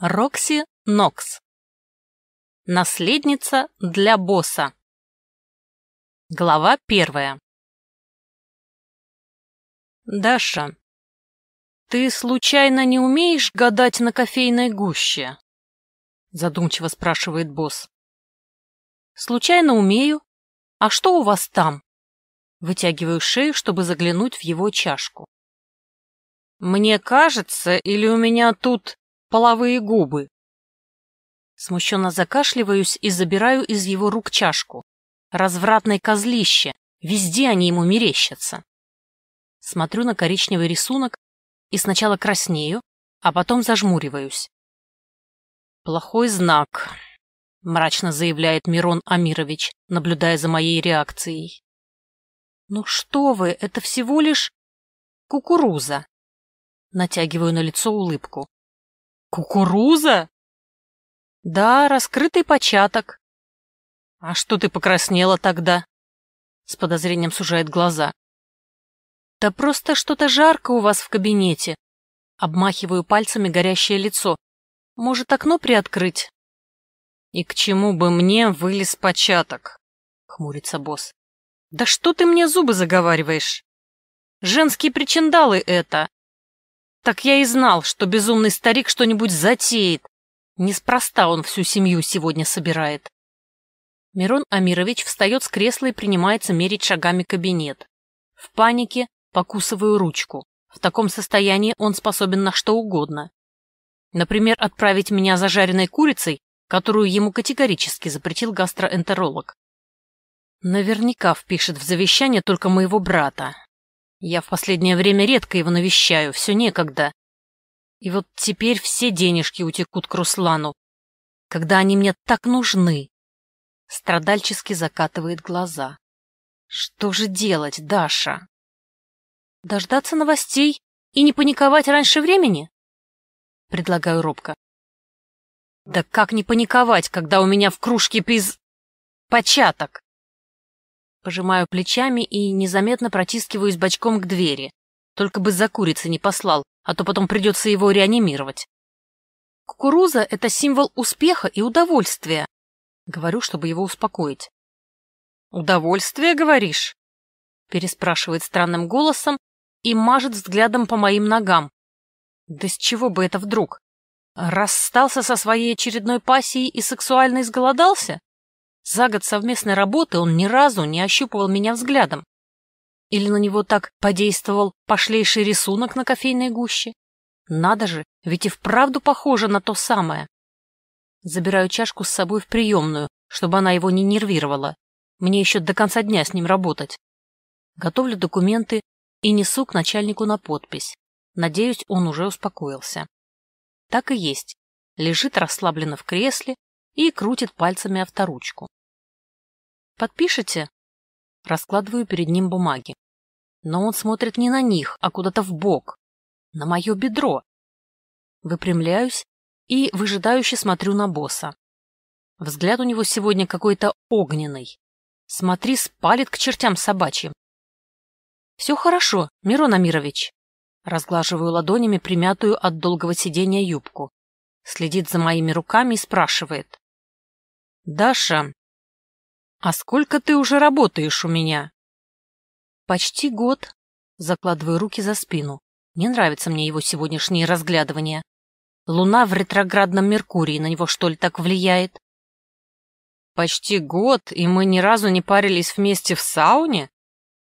Рокси Нокс. Наследница для босса. Глава первая. Даша, ты случайно не умеешь гадать на кофейной гуще? Задумчиво спрашивает босс. Случайно умею. А что у вас там? Вытягиваю шею, чтобы заглянуть в его чашку. Мне кажется, или у меня тут половые губы. Смущенно закашливаюсь и забираю из его рук чашку. Развратное козлище, везде они ему мерещатся. Смотрю на коричневый рисунок и сначала краснею, а потом зажмуриваюсь. «Плохой знак», — мрачно заявляет Мирон Амирович, наблюдая за моей реакцией. «Ну что вы, это всего лишь кукуруза!» Натягиваю на лицо улыбку. Кукуруза? Да, раскрытый початок. А что ты покраснела тогда? С подозрением сужает глаза. Да просто что-то жарко у вас в кабинете. Обмахиваю пальцами горящее лицо. Может, окно приоткрыть? И к чему бы мне вылез початок? Хмурится босс. Да что ты мне зубы заговариваешь? Женские причиндалы это. Так я и знал, что безумный старик что-нибудь затеет. Неспроста он всю семью сегодня собирает. Мирон Амирович встает с кресла и принимается мерить шагами кабинет. В панике покусываю ручку. В таком состоянии он способен на что угодно. Например, отправить меня за жареной курицей, которую ему категорически запретил гастроэнтеролог. Наверняка впишет в завещание только моего брата, я в последнее время редко его навещаю, все некогда. И вот теперь все денежки утекут к Руслану, когда они мне так нужны. Страдальчески закатывает глаза. Что же делать, Даша? Дождаться новостей и не паниковать раньше времени? Предлагаю робко. Да как не паниковать, когда у меня в кружке пиз... початок? Пожимаю плечами и незаметно протискиваюсь бочком к двери. Только бы за курицы не послал, а то потом придется его реанимировать. Кукуруза — это символ успеха и удовольствия. Говорю, чтобы его успокоить. «Удовольствие, говоришь?» Переспрашивает странным голосом и мажет взглядом по моим ногам. Да с чего бы это вдруг? Расстался со своей очередной пассией и сексуально изголодался? За год совместной работы он ни разу не ощупывал меня взглядом. Или на него так подействовал пошлейший рисунок на кофейной гуще? Надо же, ведь и вправду похоже на то самое. Забираю чашку с собой в приемную, чтобы она его не нервировала. Мне еще до конца дня с ним работать. Готовлю документы и несу к начальнику на подпись. Надеюсь, он уже успокоился. Так и есть. Лежит расслабленно в кресле и крутит пальцами авторучку. Подпишите? Раскладываю перед ним бумаги. Но он смотрит не на них, а куда-то в бок, на мое бедро. Выпрямляюсь и выжидающе смотрю на босса. Взгляд у него сегодня какой-то огненный. Смотри, спалит к чертям собачьим. Все хорошо, Мирон Амирович. Разглаживаю ладонями примятую от долгого сидения юбку. Следит за моими руками и спрашивает. Даша, «А сколько ты уже работаешь у меня?» «Почти год», — закладываю руки за спину. Не нравится мне его сегодняшнее разглядывание. Луна в ретроградном Меркурии на него, что ли, так влияет? «Почти год, и мы ни разу не парились вместе в сауне?»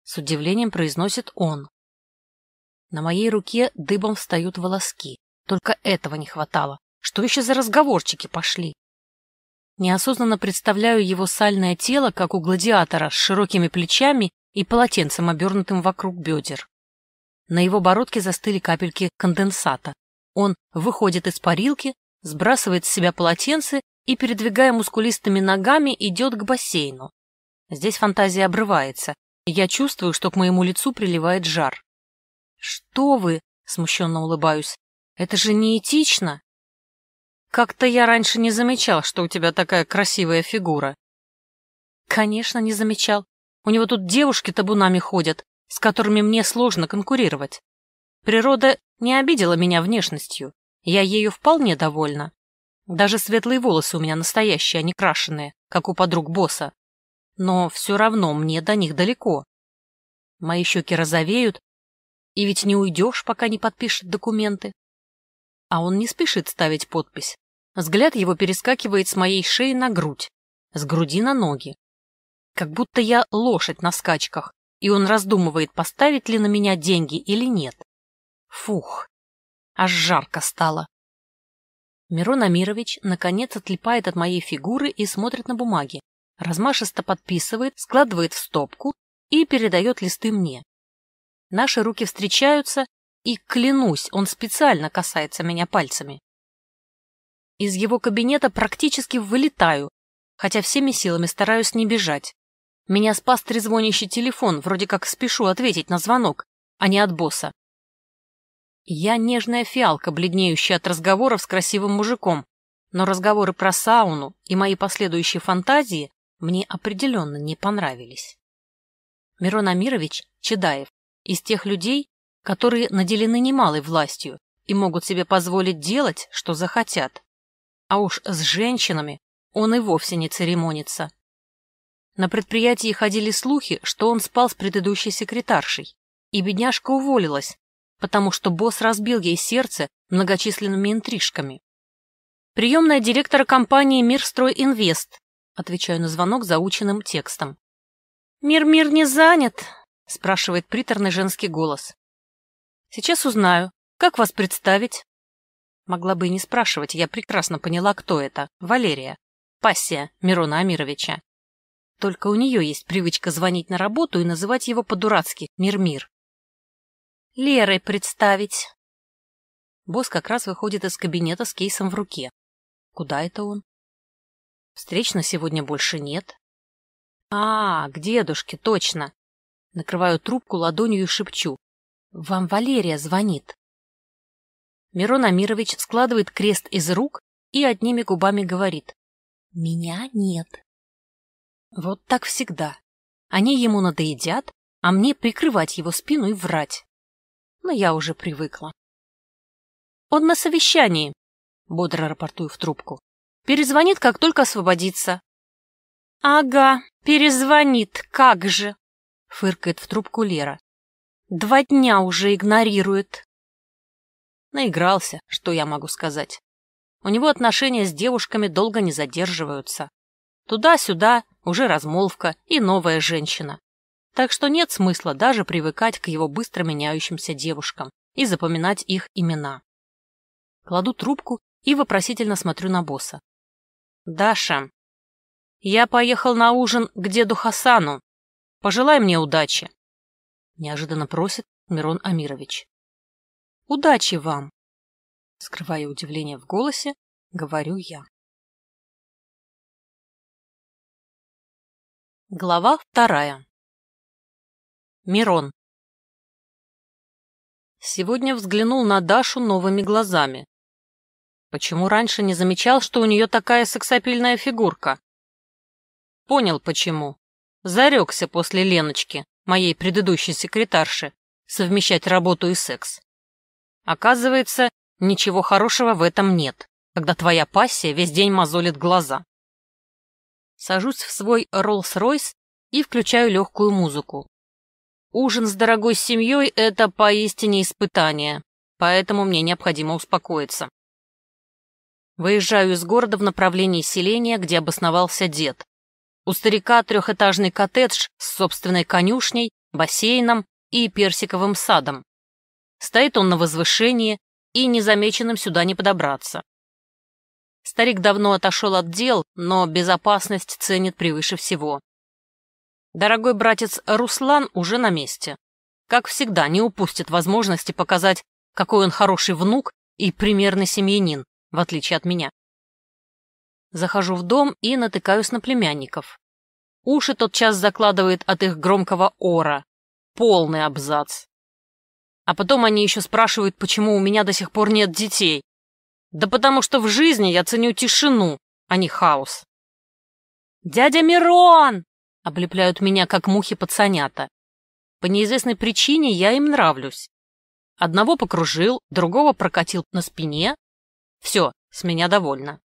С удивлением произносит он. На моей руке дыбом встают волоски. Только этого не хватало. Что еще за разговорчики пошли? Неосознанно представляю его сальное тело, как у гладиатора, с широкими плечами и полотенцем, обернутым вокруг бедер. На его бородке застыли капельки конденсата. Он выходит из парилки, сбрасывает с себя полотенце и, передвигая мускулистыми ногами, идет к бассейну. Здесь фантазия обрывается. Я чувствую, что к моему лицу приливает жар. «Что вы?» — смущенно улыбаюсь. «Это же неэтично!» Как-то я раньше не замечал, что у тебя такая красивая фигура. Конечно, не замечал. У него тут девушки табунами ходят, с которыми мне сложно конкурировать. Природа не обидела меня внешностью. Я ею вполне довольна. Даже светлые волосы у меня настоящие, а не крашеные, как у подруг босса. Но все равно мне до них далеко. Мои щеки розовеют, и ведь не уйдешь, пока не подпишет документы а он не спешит ставить подпись. Взгляд его перескакивает с моей шеи на грудь, с груди на ноги. Как будто я лошадь на скачках, и он раздумывает, поставить ли на меня деньги или нет. Фух, аж жарко стало. Мирон Амирович наконец отлипает от моей фигуры и смотрит на бумаги. Размашисто подписывает, складывает в стопку и передает листы мне. Наши руки встречаются, и, клянусь, он специально касается меня пальцами. Из его кабинета практически вылетаю, хотя всеми силами стараюсь не бежать. Меня спас трезвонящий телефон, вроде как спешу ответить на звонок, а не от босса. Я нежная фиалка, бледнеющая от разговоров с красивым мужиком, но разговоры про сауну и мои последующие фантазии мне определенно не понравились. Мирон Амирович Чедаев из тех людей, которые наделены немалой властью и могут себе позволить делать, что захотят. А уж с женщинами он и вовсе не церемонится. На предприятии ходили слухи, что он спал с предыдущей секретаршей, и бедняжка уволилась, потому что босс разбил ей сердце многочисленными интрижками. «Приемная директора компании «Мирстройинвест», отвечаю на звонок заученным текстом. «Мир-мир не занят», — спрашивает приторный женский голос. Сейчас узнаю. Как вас представить?» Могла бы и не спрашивать, я прекрасно поняла, кто это. Валерия. Пассия Мирона Амировича. Только у нее есть привычка звонить на работу и называть его по-дурацки «Мир-мир». «Лерой представить». Босс как раз выходит из кабинета с кейсом в руке. Куда это он? Встреч на сегодня больше нет. А, к дедушке, точно. Накрываю трубку ладонью и шепчу. «Вам Валерия звонит». Мирон Амирович складывает крест из рук и одними губами говорит «Меня нет». Вот так всегда. Они ему надоедят, а мне прикрывать его спину и врать. Но я уже привыкла. «Он на совещании», — бодро рапортую в трубку. «Перезвонит, как только освободится». «Ага, перезвонит, как же!» — фыркает в трубку Лера. Два дня уже игнорирует. Наигрался, что я могу сказать. У него отношения с девушками долго не задерживаются. Туда-сюда уже размолвка и новая женщина. Так что нет смысла даже привыкать к его быстро меняющимся девушкам и запоминать их имена. Кладу трубку и вопросительно смотрю на босса. «Даша, я поехал на ужин к деду Хасану. Пожелай мне удачи» неожиданно просит Мирон Амирович. «Удачи вам!» Скрывая удивление в голосе, говорю я. Глава вторая. Мирон. Сегодня взглянул на Дашу новыми глазами. Почему раньше не замечал, что у нее такая сексапильная фигурка? Понял, почему. Зарекся после Леночки моей предыдущей секретарши, совмещать работу и секс. Оказывается, ничего хорошего в этом нет, когда твоя пассия весь день мозолит глаза. Сажусь в свой Rolls-Royce и включаю легкую музыку. Ужин с дорогой семьей – это поистине испытание, поэтому мне необходимо успокоиться. Выезжаю из города в направлении селения, где обосновался дед. У старика трехэтажный коттедж с собственной конюшней, бассейном и персиковым садом. Стоит он на возвышении, и незамеченным сюда не подобраться. Старик давно отошел от дел, но безопасность ценит превыше всего. Дорогой братец Руслан уже на месте. Как всегда, не упустит возможности показать, какой он хороший внук и примерный семьянин, в отличие от меня. Захожу в дом и натыкаюсь на племянников. Уши тот час закладывает от их громкого ора. Полный абзац. А потом они еще спрашивают, почему у меня до сих пор нет детей. Да потому что в жизни я ценю тишину, а не хаос. «Дядя Мирон!» — облепляют меня, как мухи пацанята. По неизвестной причине я им нравлюсь. Одного покружил, другого прокатил на спине. Все, с меня довольно.